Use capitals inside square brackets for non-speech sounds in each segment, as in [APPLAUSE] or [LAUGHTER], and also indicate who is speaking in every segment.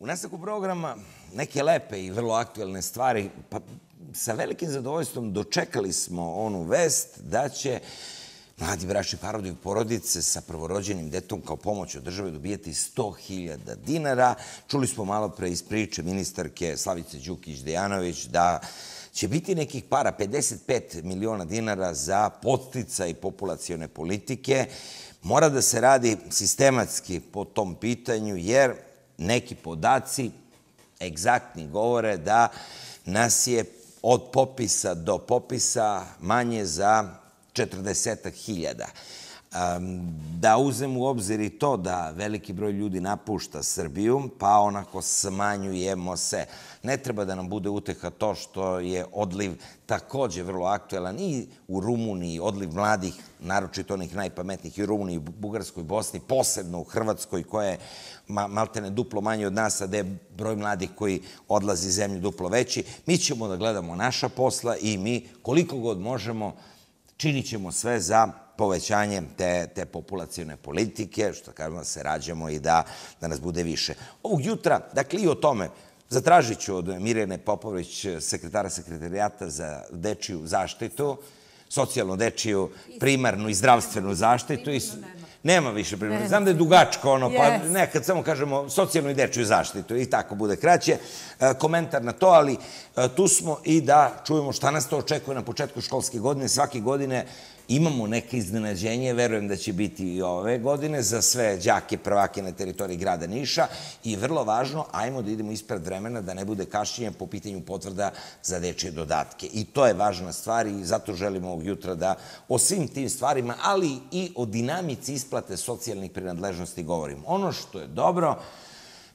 Speaker 1: U nastavku programa neke lepe i vrlo aktuelne stvari, pa sa velikim zadovoljstvom dočekali smo onu vest da će mladi bračni parovi porodice sa prvorođenim detom kao pomoć od države dobijati 100.000 dinara. Čuli smo malo pre iz priče ministarke Slavice Đukić-Dejanović da će biti nekih para, 55 miliona dinara za podsticaj populacione politike. Mora da se radi sistematski po tom pitanju, jer neki podaci egzaktni govore da nas je od popisa do popisa manje za 40 hiljada da uzem u obzir i to da veliki broj ljudi napušta Srbiju, pa onako smanjujemo se. Ne treba da nam bude uteha to što je odliv takođe vrlo aktuelan i u Rumuniji, odliv mladih, naročito onih najpametnijih i u Rumuniji, Bugarskoj, Bosni, posebno u Hrvatskoj, koja je malte maltene duplo manje od nas, a da je broj mladih koji odlazi iz zemlje duplo veći. Mi ćemo da gledamo naša posla i mi, koliko god možemo, činit ćemo sve za povećanjem te, te populacijne politike, što kažem da se rađamo i da, da nas bude više. Ovog jutra, dakle i o tome, zatražit ću od Mirjane Popović, sekretara sekretarijata za dečiju zaštitu, socijalno dečiju, primarnu i zdravstvenu zaštitu. Primarno Nema više primarno. Znam da je dugačko ono, pa nekad samo kažemo socijalnu i dečju zaštitu i tako bude kraće. E, komentar na to, ali e, tu smo i da čujemo šta nas to očekuje na početku školske godine. Svake godine Imamo neke iznenađenje, verujem da će biti i ove godine, za sve džake, prvake na teritoriji grada Niša i vrlo važno, ajmo da idemo ispred vremena da ne bude kašćenja po pitanju potvrda za dečje dodatke. I to je važna stvar i zato želimo ovog jutra da o svim tim stvarima, ali i o dinamici isplate socijalnih prinadležnosti govorimo. Ono što je dobro,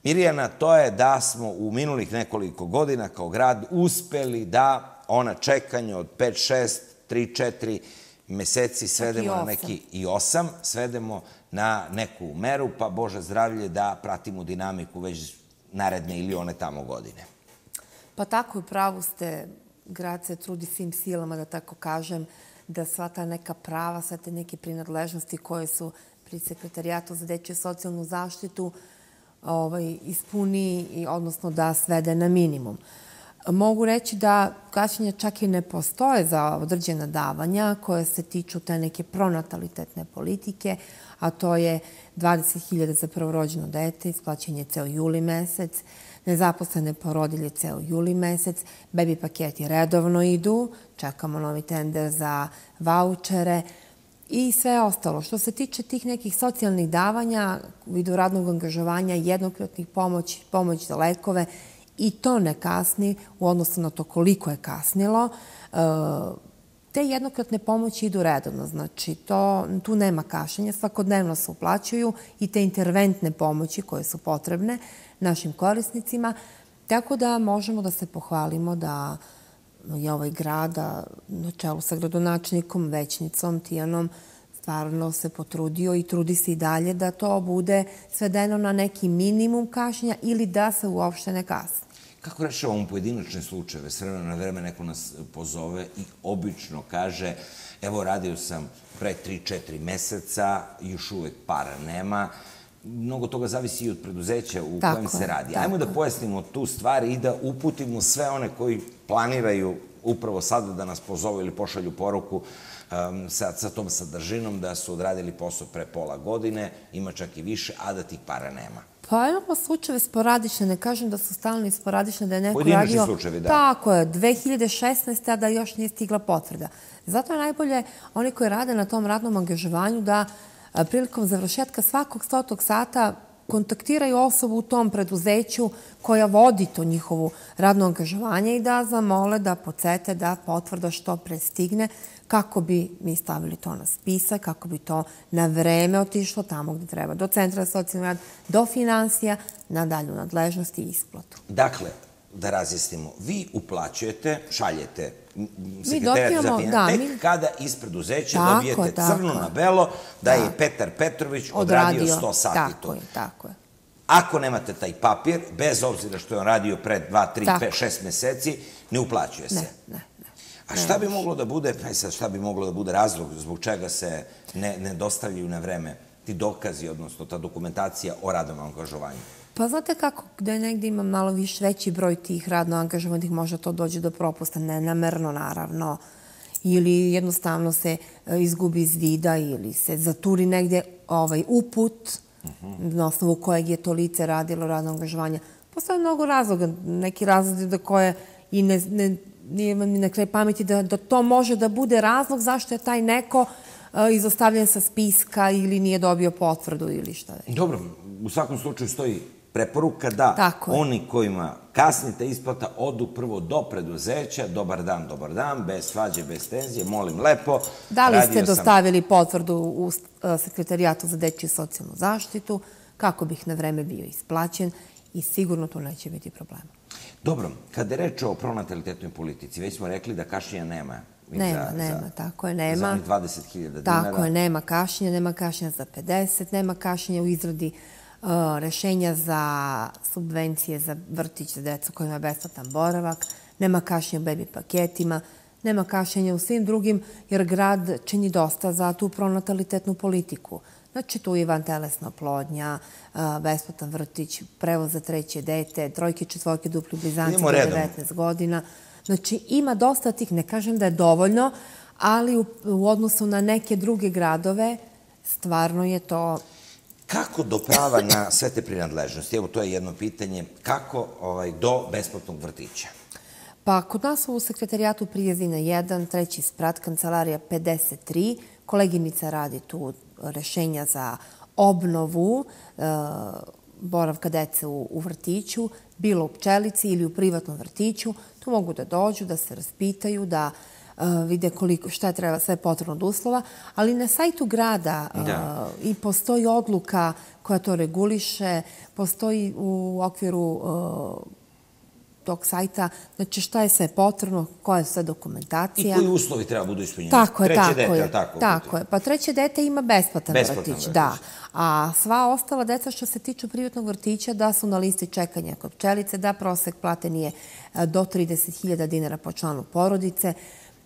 Speaker 1: Mirjana, to je da smo u minulih nekoliko godina kao grad uspeli da ona čekanja od 5, 6, 3, 4 meseci svedemo na neki i osam, svedemo na neku meru, pa Bože zdravlje da pratimo dinamiku već naredne ili one tamo godine.
Speaker 2: Pa tako, pravo ste, grad se trudi svim silama, da tako kažem, da sva ta neka prava, sva te neke prinadležnosti koje su pri sekretarijatu za deću socijalnu zaštitu ovaj, ispuni, odnosno da svede na minimum. Uh, mogu reći da gaćenja čak i ne postoje za određena davanja koje se tiču te neke pronatalitetne politike, a to je 20.000 za prvorođeno dete, isplaćenje ceo juli mesec, nezaposlene porodilje ceo juli mesec, bebi paketi redovno idu, čekamo novi tender za vouchere i sve ostalo. Što se tiče tih nekih socijalnih davanja, u vidu radnog angažovanja, jednokratnih pomoći, pomoć za lekove, i to ne kasni u odnosu na to koliko je kasnilo. E, te jednokratne pomoći idu redovno, znači to, tu nema kašenja, svakodnevno se uplaćuju i te interventne pomoći koje su potrebne našim korisnicima, tako da možemo da se pohvalimo da je ovaj grad na čelu sa gradonačnikom, većnicom, Tijanom, stvarno se potrudio i trudi se i dalje da to bude svedeno na neki minimum kašnja ili da se uopšte ne kasne.
Speaker 1: Kako rešavamo pojedinačne slučajeve? S na vreme neko nas pozove i obično kaže, evo radio sam pre 3-4 meseca, još uvek para nema, mnogo toga zavisi i od preduzeća u tako, kojem se radi. Ajmo da pojasnimo tu stvar i da uputimo sve one koji planiraju upravo sada da nas pozovu ili pošalju poruku um, sa, sa tom sadržinom da su odradili posao pre pola godine, ima čak i više, a da tih para nema.
Speaker 2: Pa imamo slučajeve sporadične, ne kažem da su stalno i sporadične, da je neko Pojedinačni slučajevi, da. Tako je, 2016. a da još nije stigla potvrda. Zato je najbolje oni koji rade na tom radnom angažovanju da prilikom završetka svakog stotog sata kontaktiraju osobu u tom preduzeću koja vodi to njihovo radno angažovanje i da zamole da pocete da potvrda što prestigne stigne kako bi mi stavili to na spisak, kako bi to na vreme otišlo tamo gde treba, do centra za socijalni rad, do financija, na dalju nadležnosti i isplatu.
Speaker 1: Dakle, da razjasnimo, vi uplaćujete, šaljete sekretariat za Finatek, da, mi... kada iz preduzeća tako, dobijete tako. crno na belo da, da je Petar Petrović odradio, odradio 100 sati tako
Speaker 2: to. Tako je, tako je.
Speaker 1: Ako nemate taj papir, bez obzira što je on radio pre 2, 3, 5, 6 meseci, ne uplaćuje se. Ne, ne. A šta bi moglo da bude, pa sad šta bi moglo da bude razlog zbog čega se ne, ne dostavljaju na vreme ti dokazi, odnosno ta dokumentacija o radnom angažovanju?
Speaker 2: Pa znate kako, gde negde ima malo više veći broj tih radno angažovanih, možda to dođe do propusta, nenamerno naravno, ili jednostavno se e, izgubi iz vida ili se zaturi negde ovaj uput uh mhm. -huh. na osnovu kojeg je to lice radilo radno angažovanje. Postoje mnogo razloga, neki razlozi do koje i ne, ne nije mi na kraj pameti da, da to može da bude razlog zašto je taj neko e, izostavljen sa spiska ili nije dobio potvrdu ili šta da je.
Speaker 1: Dobro, u svakom slučaju stoji preporuka da oni kojima kasnite isplata odu prvo do preduzeća, dobar dan, dobar dan, bez svađe, bez tenzije, molim lepo. Da li ste dostavili
Speaker 2: sam... potvrdu u e, sekretarijatu za deći socijalnu zaštitu kako bih na vreme bio isplaćen i sigurno tu neće biti problema.
Speaker 1: Dobro, kada je reč o pronatalitetnoj politici, već smo rekli da kašnja nema. Nema, za, nema, za, tako je, nema. Za 20.000 dinara. Tako je, nema
Speaker 2: kašnja, nema kašnja za 50, nema kašnja u izradi uh, rešenja za subvencije za vrtić za decu kojima je besplatan boravak, nema kašnja u bebi paketima, nema kašnjenja u svim drugim, jer grad čini dosta za tu pronatalitetnu politiku. Znači tu i telesna plodnja, besplatan vrtić, prevoz za treće dete, trojke, četvorke, dupli blizanci 19 godina. Znači ima dosta tih, ne kažem da je dovoljno, ali u, u odnosu na neke druge gradove stvarno je to
Speaker 1: Kako do prava na sve te prinadležnosti? Evo, to je jedno pitanje. Kako ovaj, do besplatnog vrtića?
Speaker 2: Pa, kod nas u sekretarijatu Prijezina 1, treći sprat, kancelarija 53, koleginica radi tu rešenja za obnovu e, boravka dece u, vrtiću, bilo u pčelici ili u privatnom vrtiću, tu mogu da dođu, da se raspitaju, da e, vide koliko, šta je treba, sve potrebno od uslova, ali na sajtu grada e, da. i postoji odluka koja to reguliše, postoji u okviru tog sajta, znači šta je sve potrebno, koja je sve dokumentacija. I koji
Speaker 1: uslovi treba budu ispunjeni. Tako je, treće tako dete, je. Tako, tako
Speaker 2: je. Pa treće dete ima besplatan, besplatan vrtić, vrtić, da. A sva ostala deca što se tiču privatnog vrtića da su na listi čekanja kod pčelice, da prosek plate nije e, do 30.000 dinara po članu porodice,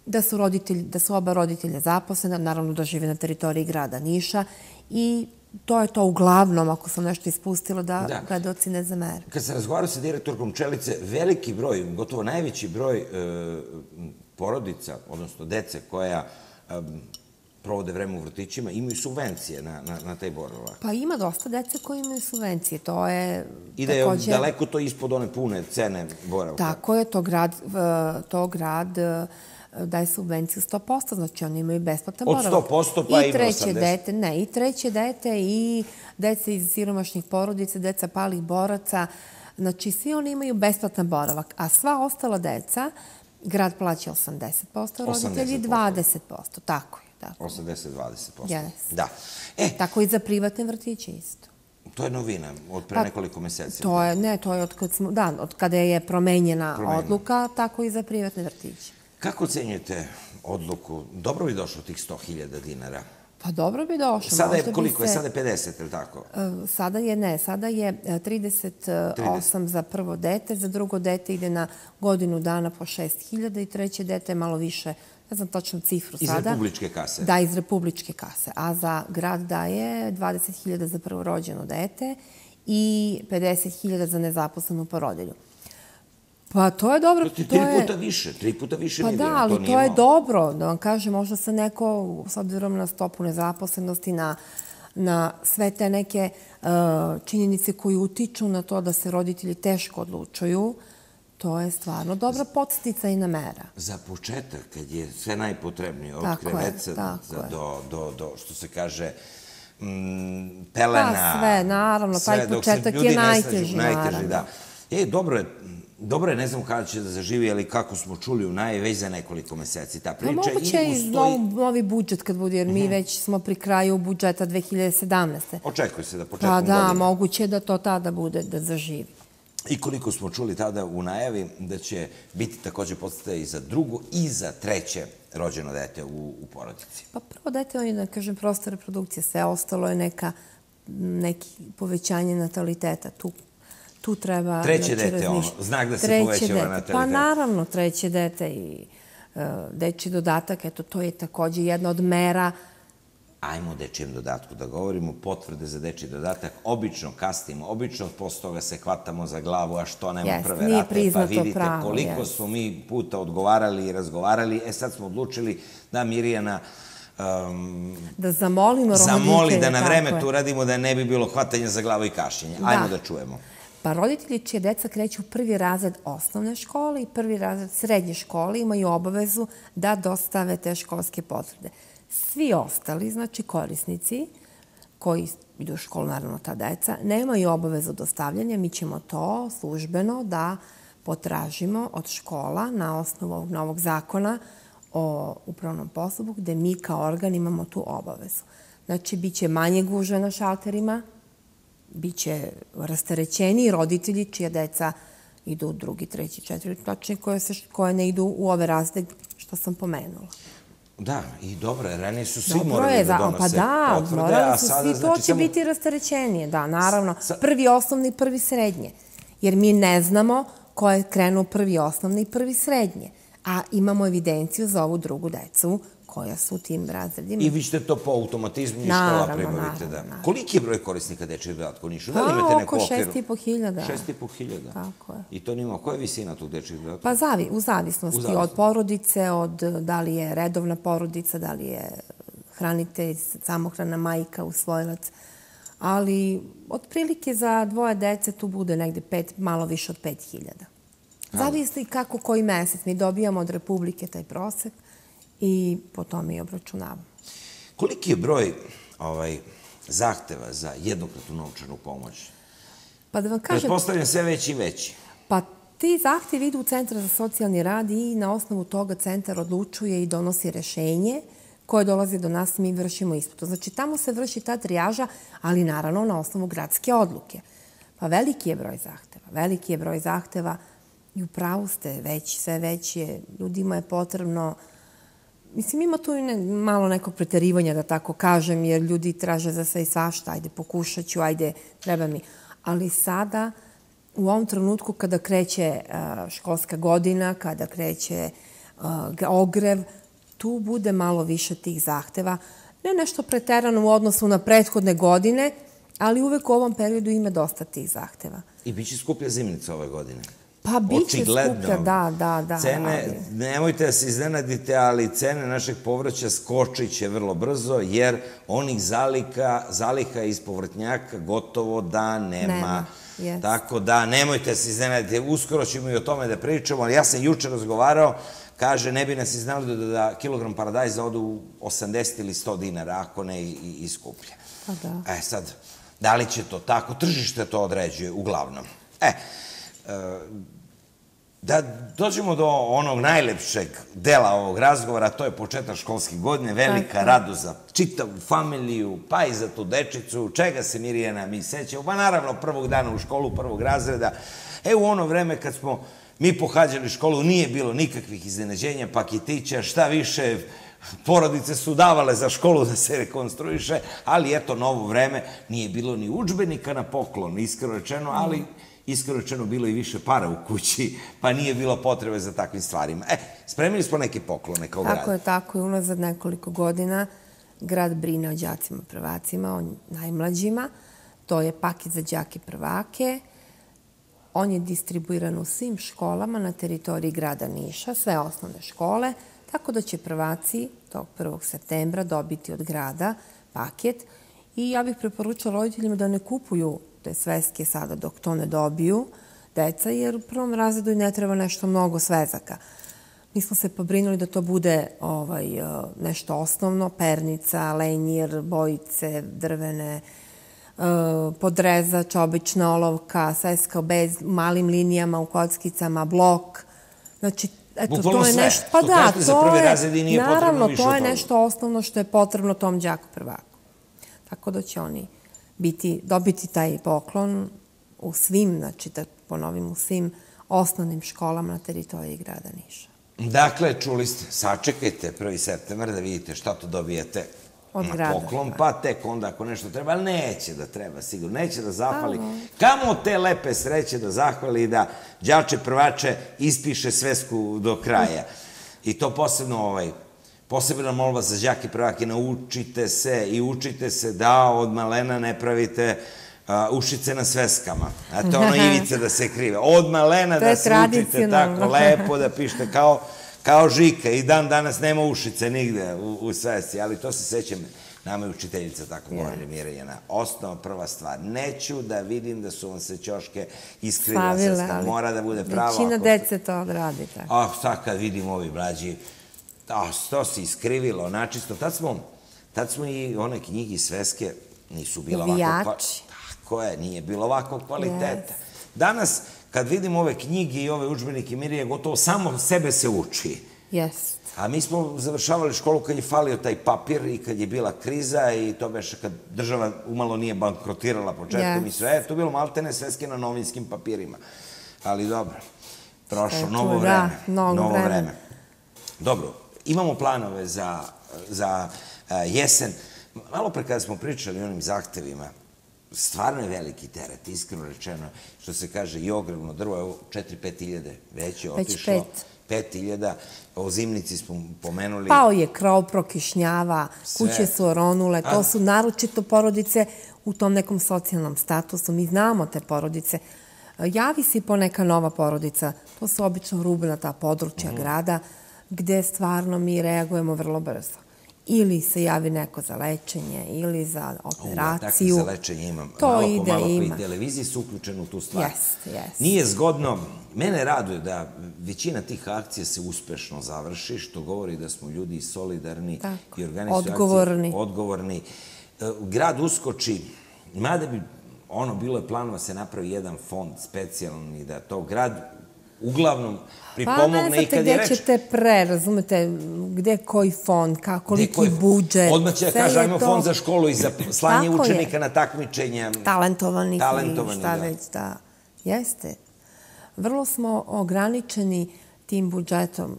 Speaker 2: da su, roditelj, da su oba roditelja zaposlena, naravno da žive na teritoriji grada Niša i to je to uglavnom, ako sam nešto ispustila, da, da. gledoci ne zamere.
Speaker 1: Kad sam razgovarao sa direktorkom Čelice, veliki broj, gotovo najveći broj e, porodica, odnosno dece koja e, provode vreme u vrtićima, imaju subvencije na, na, na taj boravak.
Speaker 2: Pa ima dosta dece koji imaju subvencije, to je... I da je takođe... daleko
Speaker 1: to ispod one pune cene boravka.
Speaker 2: Tako je, to grad, to grad E, daje subvenciju 100%, znači oni imaju besplatan boravak. Od 100% pa I treće 80. dete, ne, i treće dete i deca iz siromašnih porodice, deca palih boraca, znači svi oni imaju besplatan boravak, a sva ostala deca, grad plaća 80%, roditelji 20%, tako je.
Speaker 1: Tako. 80-20%. Yes. Da.
Speaker 2: E, tako i za privatne vrtiće isto.
Speaker 1: To je novina od pre pa, nekoliko meseci. To je,
Speaker 2: ne, to je od kada, smo, da, od kada je promenjena odluka, tako i za privatne vrtiće.
Speaker 1: Kako ocenjujete odluku? Dobro bi došlo tih 100.000 dinara?
Speaker 2: Pa dobro bi došlo. Sada je, koliko je? Sada je
Speaker 1: 50, ili tako?
Speaker 2: E, sada je, ne, sada je 38 e, za prvo dete, za drugo dete ide na godinu dana po 6.000 i treće dete je malo više ne znam točnu cifru sada. Iz republičke kase? Da, iz republičke kase. A za grad daje 20.000 za prvorođeno dete i 50.000 za nezaposlenu porodilju. Pa to je dobro. Znači, to tri je... puta
Speaker 1: više, tri puta više. Pa da, bilo, ali to, to je malo.
Speaker 2: dobro. Da vam kažem, možda se neko, s obzirom na stopu nezaposlenosti, na, na sve te neke uh, činjenice koje utiču na to da se roditelji teško odlučuju, to je stvarno dobra podstica i namera.
Speaker 1: Za početak, kad je sve najpotrebnije, od tako kreveca je, za, do, do, do, što se kaže, m, pelena. Pa sve, naravno, sve, taj početak je najteži, najteži, da. naravno. Da. E, dobro je, Dobro je, ne znam kada će da zaživi, ali kako smo čuli u najavi, već za nekoliko meseci ta pa priča. Pa moguće i ustoji... nov,
Speaker 2: novi budžet kad bude, jer mi mm -hmm. već smo pri kraju budžeta 2017.
Speaker 1: Očekuje se da pa početkom godine. Pa da, godine.
Speaker 2: moguće da to tada bude, da zaživi.
Speaker 1: I koliko smo čuli tada u najavi, da će biti takođe podstata i za drugo i za treće rođeno dete u, u porodici. Pa
Speaker 2: prvo dete, on je, da kažem, prosta reprodukcija, sve ostalo je neka neki povećanje nataliteta. Tu tu treba... Treće znači, dete, ono, znak da se povećava natalitet. Pa naravno, treće dete i uh, dodatak, eto, to je takođe jedna od mera ajmo o dečijem
Speaker 1: dodatku da govorimo, potvrde za deči dodatak, obično kastimo, obično posle toga se hvatamo za glavu, a što nema yes, prve rate, pa vidite pravo, koliko yes. smo mi puta odgovarali i razgovarali, e sad smo odlučili da Mirjana um,
Speaker 2: da zamolimo roditelje. Zamoli da na vreme tu
Speaker 1: radimo da ne bi bilo hvatanje za glavu i kašljenje. Da. Ajmo da, da čujemo.
Speaker 2: Pa roditelji čije deca kreću u prvi razred osnovne škole i prvi razred srednje škole imaju obavezu da dostave te školske potvrde. Svi ostali, znači korisnici koji idu u školu, naravno ta deca, nemaju obavezu dostavljanja. Mi ćemo to službeno da potražimo od škola na osnovu ovog novog zakona o upravnom postupku, gde mi kao organ imamo tu obavezu. Znači, bit će manje gužve na šalterima, biće rastarećeni roditelji čija deca idu u drugi, treći, četvrti, tačnije koje, se, koje ne idu u ove razde što sam pomenula.
Speaker 1: Da, i dobro, ranije su svi dobro morali je, da donose pa da, potvrde, morali su sada, svi, to znači, će samo... biti
Speaker 2: rastarećenije, da, naravno. Sa... Prvi osnovni, prvi srednje. Jer mi ne znamo ko je krenuo prvi osnovni i prvi srednje. A imamo evidenciju za ovu drugu decu koja su u tim razredima. I
Speaker 1: vi ćete to po automatizmu i škola pribavite. Da. Naravno. Koliki je broj korisnika dečeg dodatka u Nišu? Da li pa, imate neko okviru? Oko 6.500. hiljada. hiljada. Tako je. I to nima. Koja je visina tog dečeg dodatka? Pa zavi, u zavisnosti u od
Speaker 2: porodice, od da li je redovna porodica, da li je hranitelj, samohrana majka, usvojilac. Ali otprilike za dvoje dece tu bude negde pet, malo više od 5.000. hiljada. kako koji mesec mi dobijamo od Republike taj prosek i po tome i obračunavamo.
Speaker 1: Koliki je broj ovaj, zahteva za jednokratnu novčanu pomoć?
Speaker 2: Pa da vam kažem... Predpostavljam sve
Speaker 1: veći i veći.
Speaker 2: Pa ti zahtevi idu u Centar za socijalni rad i na osnovu toga centar odlučuje i donosi rešenje koje dolazi do nas i mi vršimo isplatu. Znači, tamo se vrši ta trijaža, ali naravno na osnovu gradske odluke. Pa veliki je broj zahteva. Veliki je broj zahteva i u pravu ste veći, sve veći je. Ljudima je potrebno uh, Mislim, ima tu ne, malo nekog preterivanja, da tako kažem, jer ljudi traže za sve i svašta, ajde, pokušat ću, ajde, treba mi. Ali sada, u ovom trenutku kada kreće uh, školska godina, kada kreće uh, ogrev, tu bude malo više tih zahteva. Ne nešto preterano u odnosu na prethodne godine, ali uvek u ovom periodu ima dosta tih zahteva.
Speaker 1: I bit će skuplja zimnica ove godine?
Speaker 2: Pa biće skuplja, da, da, da. Cene, ali...
Speaker 1: nemojte da se iznenadite, ali cene našeg povrća skočit će vrlo brzo, jer onih zalika, zaliha iz povrtnjaka gotovo da nema. nema. Yes. Tako da nemojte da se iznenaditi, uskoro ćemo i o tome da pričamo, ali ja sam juče razgovarao, kaže ne bi nas iznali da, da kilogram paradajza odu 80 ili 100 dinara, ako ne i, i skuplje. Pa da. E sad, da li će to tako? Tržište to određuje uglavnom. E, e Da dođemo do onog najlepšeg dela ovog razgovora, to je početak školske godine, velika rado za čitavu familiju, pa i za tu dečicu, čega se Mirjana mi seća, pa naravno prvog dana u školu, prvog razreda. E, u ono vreme kad smo mi pohađali školu, nije bilo nikakvih iznenađenja, paketića, šta više, porodice su davale za školu da se rekonstruiše, ali eto, novo vreme, nije bilo ni učbenika na poklon, iskreno rečeno, ali da iskreno rečeno bilo i više para u kući, pa nije bilo potrebe za takvim stvarima. E, spremili smo neke poklone kao tako grad. Tako je,
Speaker 2: tako je. Unazad nekoliko godina grad brine o džacima prvacima, o najmlađima. To je paket za džake prvake. On je distribuiran u svim školama na teritoriji grada Niša, sve osnovne škole, tako da će prvaci tog 1. septembra dobiti od grada paket i ja bih preporučala roditeljima da ne kupuju te sveske sada dok to ne dobiju deca, jer u prvom razredu i ne treba nešto mnogo svezaka. Mi smo se pobrinuli da to bude ovaj, e, nešto osnovno, pernica, lenjir, bojice, drvene, e, podrezač, obična olovka, sveska bez malim linijama u kockicama, blok. Znači, eto, Bukvalno to je sve. nešto... Pa da, to da, to je, naravno, to je nešto osnovno što je potrebno tom džaku prvaku. Tako da će oni biti, dobiti taj poklon u svim, znači da ponovim, u svim osnovnim školama na teritoriji grada Niša.
Speaker 1: Dakle, čuli ste, sačekajte 1. septembra da vidite šta to dobijete Od na grada, poklon, da. pa tek onda ako nešto treba, ali neće da treba, sigurno, neće da zahvali. Aha. Pa, da. Kamo te lepe sreće da zahvali i da đače prvače ispiše svesku do kraja. I to posebno ovaj posebna molba za džake prvake, naučite se i učite se da od malena ne pravite ušice na sveskama. A to ono [LAUGHS] ivice da se krive. Od malena da se učite tako lepo, da [LAUGHS] pišete kao, kao žika. I dan danas nema ušice nigde u, u svesci, ali to se sećam. Nama je učiteljica tako govorila, Mirjana. Osnova, prva stvar. Neću da vidim da su vam se ćoške iskrila srska. Mora da bude pravo. Većina
Speaker 2: dece to odradi tako.
Speaker 1: Ah, sad kad vidim ovi mlađi, a to se iskrivilo, načisto. Tad smo, tad smo i one knjigi sveske nisu bila ovako... Kva... Tako je, nije bilo ovako kvaliteta. Yes. Danas, kad vidim ove knjige i ove učbenike Mirije, gotovo samo sebe se uči. Yes. A mi smo završavali školu kad je falio taj papir i kad je bila kriza i to beše kad država umalo nije bankrotirala početkom yes. i sve. E, to bilo maltene sveske na novinskim papirima. Ali dobro, prošlo, novo da, vreme. Da, novo, novo vreme. vreme. Dobro, imamo planove za, za e, jesen. Malo pre kada smo pričali o onim zahtevima, stvarno je veliki teret, iskreno rečeno, što se kaže i ogromno drvo, evo 4-5 hiljade već je otišlo. Već 5. Pet. hiljada, o zimnici smo pomenuli. Pao
Speaker 2: je krov, prokišnjava, Sve. kuće su oronule, to su naročito porodice u tom nekom socijalnom statusu. Mi znamo te porodice. Javi se i poneka nova porodica, to su obično rubna ta područja mm. grada, gde stvarno mi reagujemo vrlo brzo. Ili se javi neko za lečenje, ili za operaciju. Uvek, za
Speaker 1: lečenje imam. To malo ide, po malo ima. i televiziji su uključene u tu stvar. Yes, yes. Nije zgodno. Mene raduje da većina tih akcija se uspešno završi, što govori da smo ljudi solidarni Tako. i organizuju odgovorni. akcije. Odgovorni. E, grad uskoči, mada bi ono bilo je planova da se napravi jedan fond specijalni da to grad uglavnom pa, pripomogne pa, i kad je reč... Pa, ne znate gde
Speaker 2: ćete pre, razumete, gde je koji fond, kako, koliki
Speaker 1: budžet. Odmah će da kažem, ajmo to... fond za školu i za slanje Tako učenika je. na takmičenja. Talentovanih,
Speaker 2: talentovanih i šta da. već, da. Jeste. Vrlo smo ograničeni tim budžetom.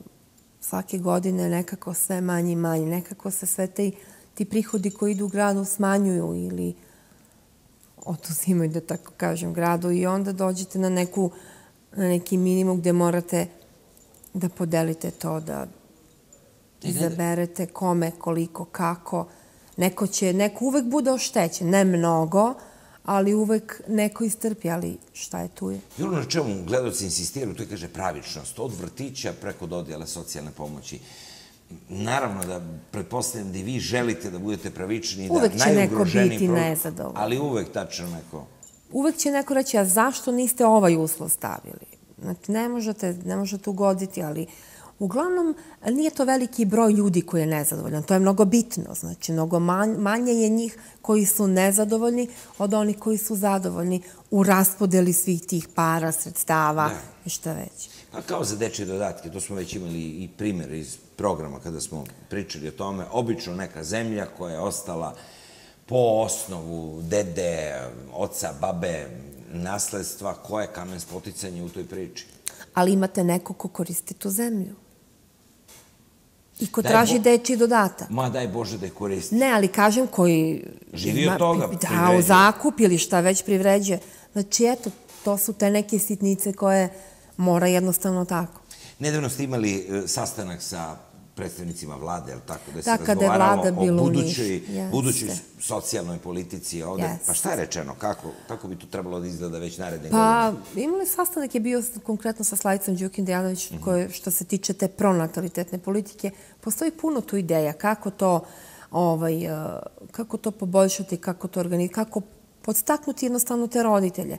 Speaker 2: Svake godine nekako sve manje i manje. Nekako se sve te, ti prihodi koji idu u gradu smanjuju ili oduzimaju, da tako kažem, gradu i onda dođete na neku uh, na neki minimum gde morate da podelite to, da izaberete kome, koliko, kako. Neko će, neko uvek bude oštećen, ne mnogo, ali uvek neko istrpi, ali šta je tu je. I ono
Speaker 1: na čemu gledalci insistiraju, to je kaže pravičnost, od vrtića preko dodjela socijalne pomoći. Naravno da pretpostavljam da i vi želite da budete pravični, uvek da najugroženiji... Uvek će neko biti nezadovoljan. Ali uvek tačno neko
Speaker 2: uvek će neko reći, a zašto niste ovaj uslov stavili? Znači, ne možete, ne možete ugoditi, ali uglavnom nije to veliki broj ljudi koji je nezadovoljan. To je mnogo bitno. Znači, mnogo manj, manje je njih koji su nezadovoljni od onih koji su zadovoljni u raspodeli svih tih para, sredstava ne. i šta već.
Speaker 1: A kao za dečje dodatke, to smo već imali i primjer iz programa kada smo pričali o tome, obično neka zemlja koja je ostala po osnovu dede, oca, babe, nasledstva, ko je kamen spoticanja u toj priči.
Speaker 2: Ali imate neko ko koristi tu zemlju. I ko daj traži bo... deći dodatak.
Speaker 1: Ma daj Bože da je koristi.
Speaker 2: Ne, ali kažem koji... Živi od toga. Da, privređe. u zakup ili šta već privređuje. Znači, eto, to su te neke sitnice koje mora jednostavno tako.
Speaker 1: Nedavno ste imali e, sastanak sa predstavnicima vlade, ali tako da se tako da, razgovaralo o budućoj, yes. budućoj socijalnoj politici ovde. Yes. Pa šta je rečeno? Kako, kako bi to trebalo da izgleda već naredne pa, godine?
Speaker 2: Pa imali sastanak je bio konkretno sa Slavicom Đukim Dejanović, mm -hmm. koje, što se tiče te pronatalitetne politike. Postoji puno tu ideja kako to ovaj, eh, kako to poboljšati, kako to organizati, kako podstaknuti jednostavno te roditelje.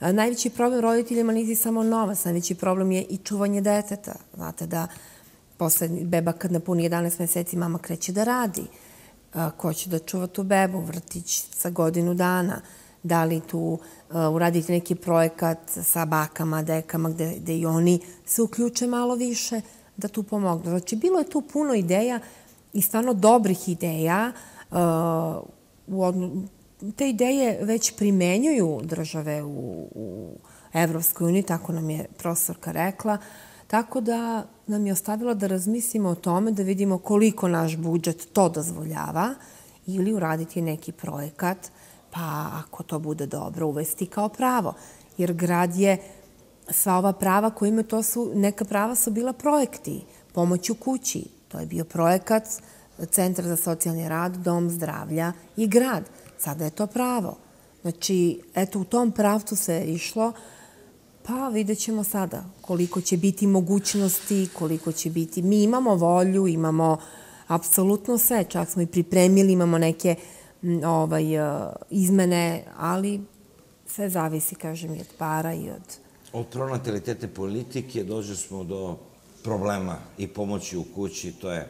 Speaker 2: Eh, najveći problem roditeljima nisi samo novac, najveći problem je i čuvanje deteta. Znate da poslednji beba kad napuni 11 meseci mama kreće da radi, a, ko će da čuva tu bebu, vrtić sa godinu dana, da li tu a, uraditi neki projekat sa bakama, dekama, gde, gde i oni se uključe malo više da tu pomognu. Znači, bilo je tu puno ideja i stvarno dobrih ideja a, u odno, te ideje već primenjuju države u, u Evropskoj uniji, tako nam je profesorka rekla, uh, Tako da nam je ostavilo da razmislimo o tome, da vidimo koliko naš budžet to dozvoljava ili uraditi neki projekat, pa ako to bude dobro, uvesti kao pravo. Jer grad je, sva ova prava koje ima, to su, neka prava su bila projekti, pomoć u kući, to je bio projekat Centar za socijalni rad, Dom zdravlja i grad. Sada je to pravo. Znači, eto, u tom pravcu se je išlo, uh, Pa vidjet ćemo sada koliko će biti mogućnosti, koliko će biti. Mi imamo volju, imamo apsolutno sve, čak smo i pripremili, imamo neke ovaj, e, izmene, ali sve zavisi, kažem, i od para i od...
Speaker 1: Od pronatalitete politike dođe smo do problema i pomoći u kući, to je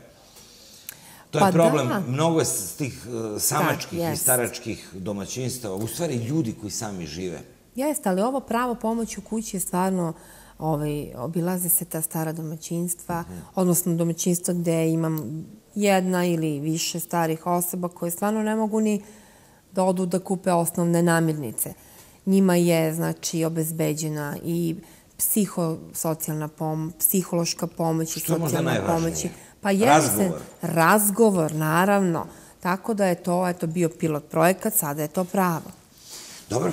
Speaker 1: To je pa problem. Da. Mnogo je tih e, samačkih da, yes. i staračkih domaćinstava, u stvari ljudi koji sami žive.
Speaker 2: Jeste, ali ovo pravo pomoć u kući je stvarno ovaj, obilaze se ta stara domaćinstva, mm -hmm. odnosno domaćinstva gde imam jedna ili više starih osoba koje stvarno ne mogu ni da odu da kupe osnovne namirnice. Njima je, znači, obezbeđena i psihosocijalna pomoć, psihološka pomoć i socijalna pomoć. Pa je razgovor. Se, razgovor, naravno. Tako da je to eto, bio pilot projekat, sada je to pravo.
Speaker 1: Dobro,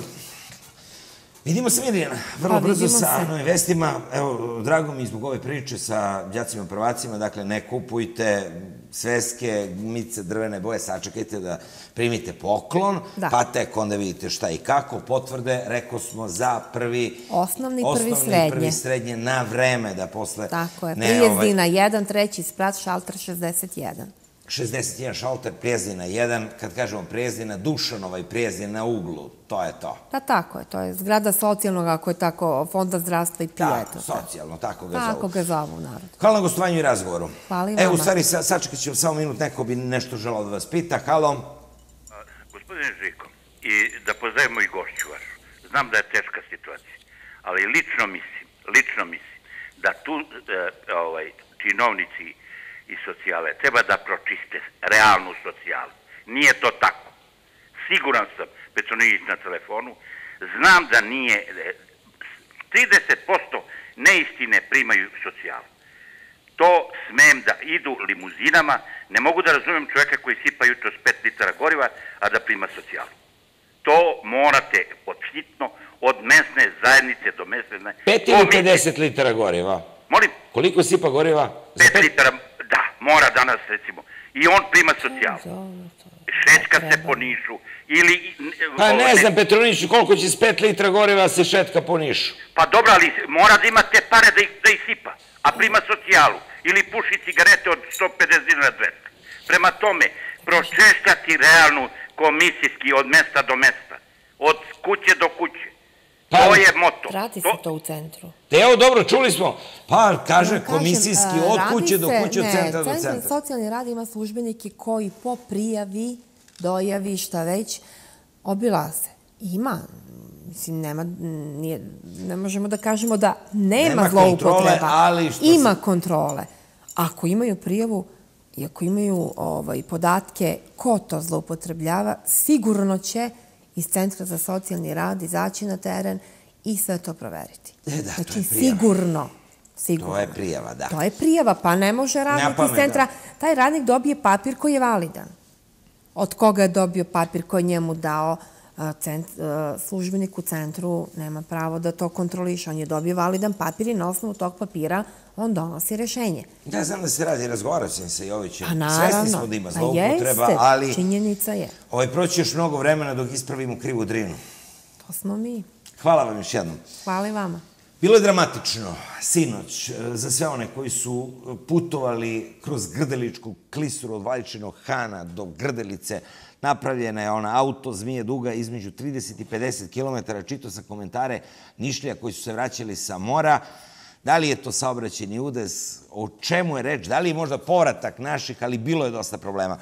Speaker 1: Vidimo se, Mirjana, vrlo pa, brzo sa se. novim vestima. Evo, drago mi zbog ove priče sa djacima prvacima, dakle, ne kupujte sveske, gumice, drvene boje, sačekajte da primite poklon, da. pa tek onda vidite šta i kako. Potvrde, reko smo, za prvi...
Speaker 2: Osnovni, osnovni prvi srednje. prvi
Speaker 1: srednje na vreme, da posle... Tako je, prijezdina,
Speaker 2: ovaj... 1, treći sprat, šalter 61.
Speaker 1: 61 šalter, prezdina 1, kad kažemo prezdina, Dušanova i Prijezina na uglu, to je to.
Speaker 2: Da, tako je, to je zgrada socijalnog, ako je tako, fonda zdravstva i pije. Da,
Speaker 1: tako, socijalno, tako ga zovu. Tako ga zovu, naravno. Hvala na gostovanju i razgovoru.
Speaker 2: Hvala i vama. E, u stvari,
Speaker 1: sa, sačekat ću samo minut, neko bi nešto želao da vas pita. Halo.
Speaker 3: gospodine Žiko, i da pozdravimo i gošću vašu. Znam da je teška situacija, ali lično mislim, lično mislim, da tu e, ovaj, činovnici i socijale. Treba da pročiste realnu socijalu. Nije to tako. Siguran sam, Pecunijić na telefonu, znam da nije, 30% e, neistine primaju socijalu. To smem da idu limuzinama, ne mogu da razumem čoveka koji sipa jutro s 5 litara goriva, a da prima socijalu. To morate počitno od mesne zajednice do mesne zajednice. 5 ili
Speaker 1: 50 litara goriva? Molim? Koliko sipa goriva?
Speaker 3: 5 litara Da, mora danas recimo. I on prima socijalno. Šetka se da, da, da. po Nišu. Ili, pa ne ovaj, znam,
Speaker 1: Petroniću, koliko će s pet litra goriva se šetka po Nišu.
Speaker 3: Pa dobro, ali mora da ima te pare da ih, da sipa. A prima socijalu. Ili puši cigarete od 150 dinara 200. Prema tome, pročešljati realnu komisijski od mesta do mesta. Od kuće do kuće. Pa, to je moto.
Speaker 2: Prati se to u centru.
Speaker 1: evo, dobro, čuli smo. Pa, kaže, no, kažem, komisijski, e, od kuće se, do kuće, od centra do centra.
Speaker 2: Socijalni rad ima službenike koji po prijavi, dojavi, šta već, obilaze. Ima, mislim, nema, nije, ne možemo da kažemo da nema, nema zloupotreba. ali što Ima se... kontrole. Ako imaju prijavu, i ako imaju ovaj, podatke ko to zloupotrebljava, sigurno će iz Centra za socijalni rad izaći na teren i sve to proveriti.
Speaker 1: E, da, znači, to je znači, prijava.
Speaker 2: sigurno. Sigurno. To je
Speaker 1: prijava, da.
Speaker 2: To je prijava, pa ne može radnik iz centra. Da. Taj radnik dobije papir koji je validan. Od koga je dobio papir koji je njemu dao cent, službenik u centru, nema pravo da to kontroliše. On je dobio validan papir i na osnovu tog papira on donosi rešenje. Ja da, znam da
Speaker 1: se radi, razgovarao sa Jovićem. Pa naravno. Svesni smo da ima pa zloupotreba, pa ali...
Speaker 2: činjenica je.
Speaker 1: Ovaj, proći još mnogo vremena dok ispravimo krivu drinu. To smo mi. Hvala vam još jednom. Hvala i vama. Bilo je dramatično, sinoć, za sve one koji su putovali kroz Grdeličku klisuru od Valjčinog Hana do Grdelice. Napravljena je ona auto zmije duga između 30 i 50 km. Čito sa komentare Nišlija koji su se vraćali sa mora. Da li je to saobraćeni udes, o čemu je reč, da li je možda povratak naših, ali bilo je dosta problema.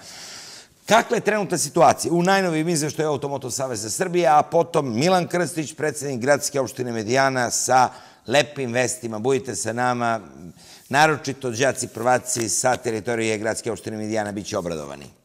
Speaker 1: Kakva je trenutna situacija? U najnovim izveštaju Automoto Saveza Srbije, a potom Milan Krstić, predsednik gradske opštine Medijana sa lepim vestima. Budite sa nama, naročito džaci prvaci sa teritorije gradske opštine Medijana biće obradovani.